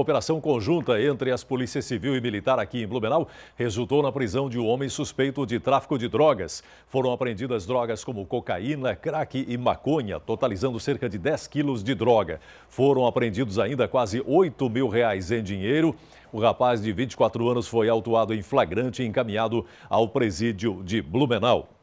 Operação conjunta entre as polícias civil e militar aqui em Blumenau resultou na prisão de um homem suspeito de tráfico de drogas. Foram apreendidas drogas como cocaína, crack e maconha, totalizando cerca de 10 quilos de droga. Foram apreendidos ainda quase 8 mil reais em dinheiro. O rapaz de 24 anos foi autuado em flagrante e encaminhado ao presídio de Blumenau.